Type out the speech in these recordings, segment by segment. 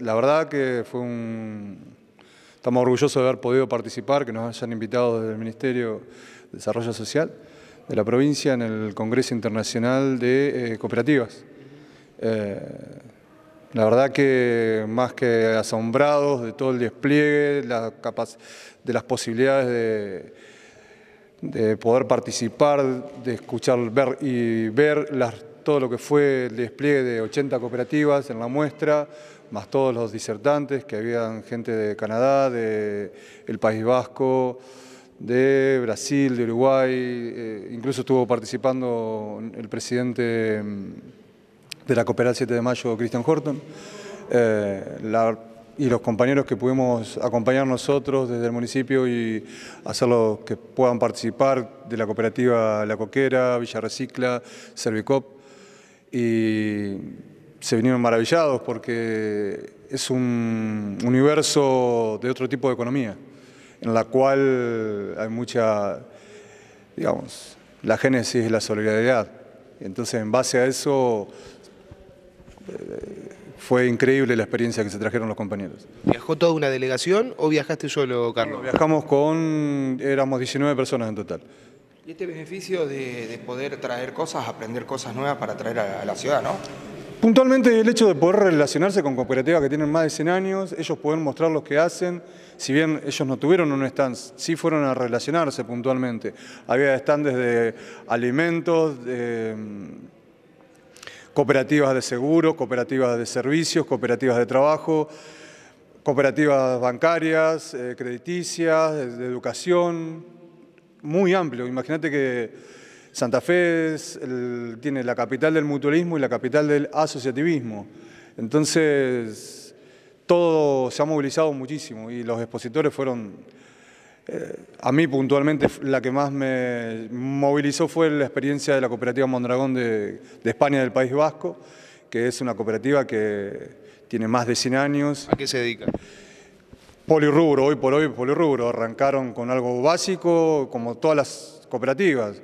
La verdad que fue un... Estamos orgullosos de haber podido participar, que nos hayan invitado desde el Ministerio de Desarrollo Social de la provincia en el Congreso Internacional de eh, Cooperativas. Eh, la verdad que más que asombrados de todo el despliegue, de las posibilidades de, poder participar, de escuchar ver y ver las, todo lo que fue el despliegue de 80 cooperativas en la muestra, más todos los disertantes, que habían gente de Canadá, de el País Vasco, de Brasil, de Uruguay, eh, incluso estuvo participando el presidente mm, de la Cooperal 7 de Mayo, Christian Horton, eh, y los compañeros que pudimos acompañar nosotros desde el municipio y hacerlos que puedan participar de la cooperativa La Coquera, Villa Recicla, Servicop, y se vinieron maravillados porque es un universo de otro tipo de economía, en la cual hay mucha, digamos, la génesis de la solidaridad. Entonces, en base a eso, eh, fue increíble la experiencia que se trajeron los compañeros. ¿Viajó toda una delegación o viajaste solo, Carlos? Viajamos con, éramos 19 personas en total. Y este beneficio de, poder traer cosas, aprender cosas nuevas para traer a la ciudad, ¿no? Puntualmente el hecho de poder relacionarse con cooperativas que tienen más de 100 años, ellos pueden mostrar lo que hacen, si bien ellos no tuvieron un stand, sí fueron a relacionarse puntualmente. Había stands de alimentos, mm, cooperativas de seguros, cooperativas de servicios, cooperativas de trabajo, cooperativas bancarias, eh, crediticias, de educación, muy amplio. Imagínate que Santa Fe tiene la capital del mutualismo y la capital del asociativismo. Entonces, todo se ha movilizado muchísimo y los expositores fueron, eh, a mí puntualmente la que más me movilizó fue la experiencia de la cooperativa Mondragón de, de España, del País Vasco, que es una cooperativa que tiene más de 100 años. ¿A qué se dedica? Polirrubro, hoy por hoy polirrubro. Arrancaron con algo básico, como todas las cooperativas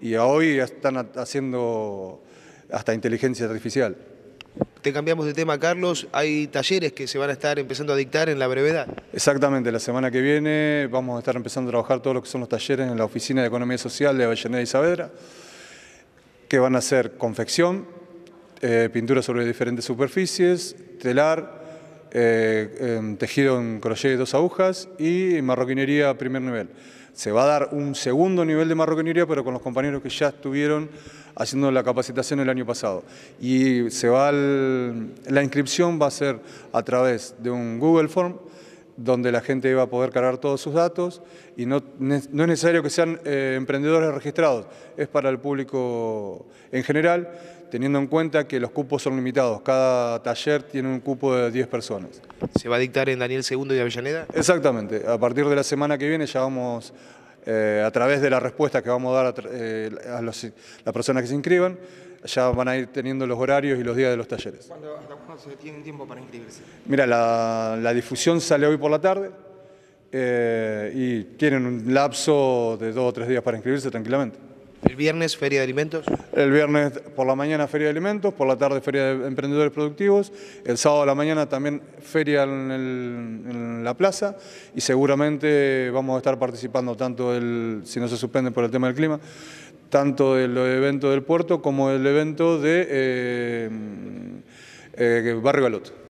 y hoy están haciendo hasta inteligencia artificial. Te cambiamos de tema, Carlos. Hay talleres que se van a estar empezando a dictar en la brevedad. Exactamente, la semana que viene vamos a estar empezando a trabajar todos los que son los talleres en la Oficina de Economía Social de Avellaneda y Saavedra, que van a ser confección, eh, pintura sobre diferentes superficies, telar, eh, em, tejido en crochet de dos agujas y marroquinería a primer nivel. Se va a dar un segundo nivel de marroquinería, pero con los compañeros que ya estuvieron haciendo la capacitación el año pasado. Y se va la inscripción va a ser a través de un Google Form donde la gente iba a poder cargar todos sus datos y no, es necesario que sean eh, emprendedores registrados, es para el público en general, teniendo en cuenta que los cupos son limitados, cada taller tiene un cupo de 10 personas. ¿Se va a dictar en Daniel II y Avellaneda? Exactamente, a partir de la semana que viene ya vamos eh, a través de la respuesta que vamos a dar a, eh, las personas que se inscriban, ya van a ir teniendo los horarios y los días de los talleres. ¿Cuándo, ¿Hasta cuándo se tiene tiempo para inscribirse? Mira, la, difusión sale hoy por la tarde eh, y tienen un lapso de dos o tres días para inscribirse tranquilamente. ¿El viernes Feria de Alimentos? El viernes por la mañana Feria de Alimentos, por la tarde Feria de Emprendedores Productivos, el sábado a la mañana también Feria en, el, la plaza y seguramente vamos a estar participando tanto del, si no se suspende por el tema del clima, tanto del evento del puerto como el evento de eh, eh, Barrio